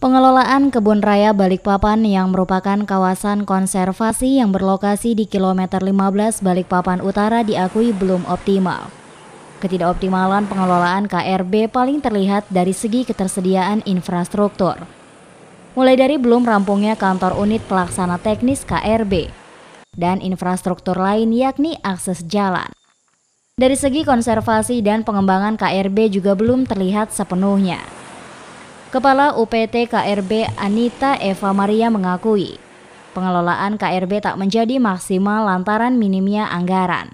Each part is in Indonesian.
Pengelolaan Kebun Raya Balikpapan yang merupakan kawasan konservasi yang berlokasi di kilometer 15 Balikpapan Utara diakui belum optimal. Ketidakoptimalan pengelolaan KRB paling terlihat dari segi ketersediaan infrastruktur. Mulai dari belum rampungnya kantor unit pelaksana teknis KRB dan infrastruktur lain yakni akses jalan. Dari segi konservasi dan pengembangan KRB juga belum terlihat sepenuhnya. Kepala UPT KRB Anita Eva Maria mengakui, pengelolaan KRB tak menjadi maksimal lantaran minimnya anggaran.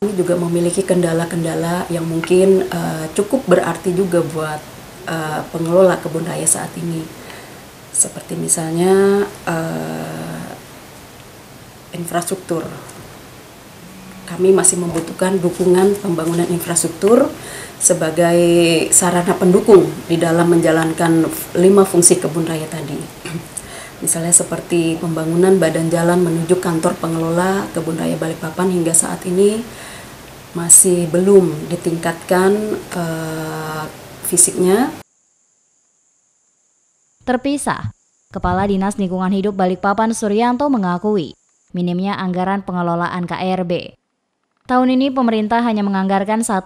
Kami juga memiliki kendala-kendala yang mungkin uh, cukup berarti juga buat uh, pengelola kebun raya saat ini. Seperti misalnya uh, infrastruktur kami masih membutuhkan dukungan pembangunan infrastruktur sebagai sarana pendukung di dalam menjalankan lima fungsi kebun raya tadi. Misalnya seperti pembangunan badan jalan menuju kantor pengelola kebun raya Balikpapan hingga saat ini masih belum ditingkatkan uh, fisiknya. Terpisah, Kepala Dinas Lingkungan Hidup Balikpapan Suryanto mengakui minimnya anggaran pengelolaan KRB Tahun ini pemerintah hanya menganggarkan 1,2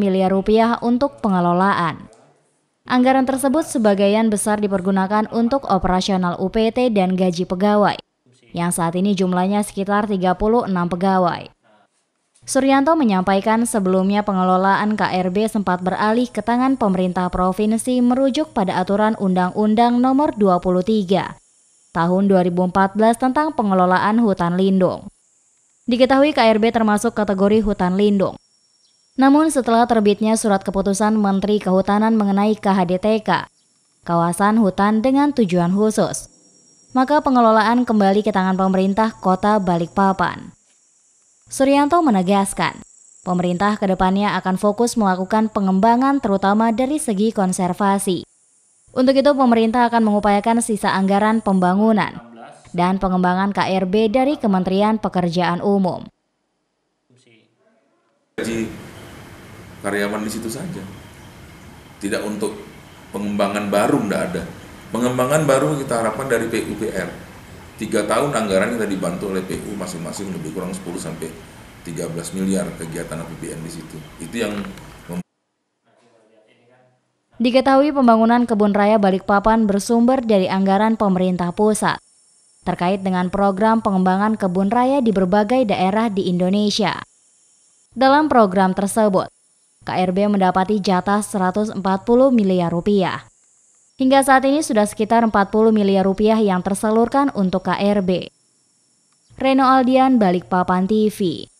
miliar rupiah untuk pengelolaan. Anggaran tersebut sebagian besar dipergunakan untuk operasional UPT dan gaji pegawai, yang saat ini jumlahnya sekitar 36 pegawai. Suryanto menyampaikan sebelumnya pengelolaan KRB sempat beralih ke tangan pemerintah provinsi merujuk pada aturan Undang-Undang Nomor 23 tahun 2014 tentang pengelolaan hutan lindung. Diketahui KRB termasuk kategori hutan lindung. Namun setelah terbitnya surat keputusan Menteri Kehutanan mengenai KHDTK, kawasan hutan dengan tujuan khusus, maka pengelolaan kembali ke tangan pemerintah kota Balikpapan. Suryanto menegaskan, pemerintah kedepannya akan fokus melakukan pengembangan terutama dari segi konservasi. Untuk itu pemerintah akan mengupayakan sisa anggaran pembangunan dan Pengembangan KRB dari Kementerian Pekerjaan Umum. Gaji karyawan di situ saja, tidak untuk pengembangan baru tidak ada. Pengembangan baru kita harapkan dari PUPR. Tiga tahun anggaran kita dibantu oleh PU masing-masing lebih kurang 10 sampai 13 miliar kegiatan APBN di situ. Itu yang Diketahui pembangunan kebun raya Balikpapan bersumber dari anggaran pemerintah pusat terkait dengan program pengembangan kebun raya di berbagai daerah di Indonesia. Dalam program tersebut, KRB mendapati jatah 140 miliar rupiah. Hingga saat ini sudah sekitar 40 miliar rupiah yang terseluruhkan untuk KRB. Reno Aldian, Balikpapan TV.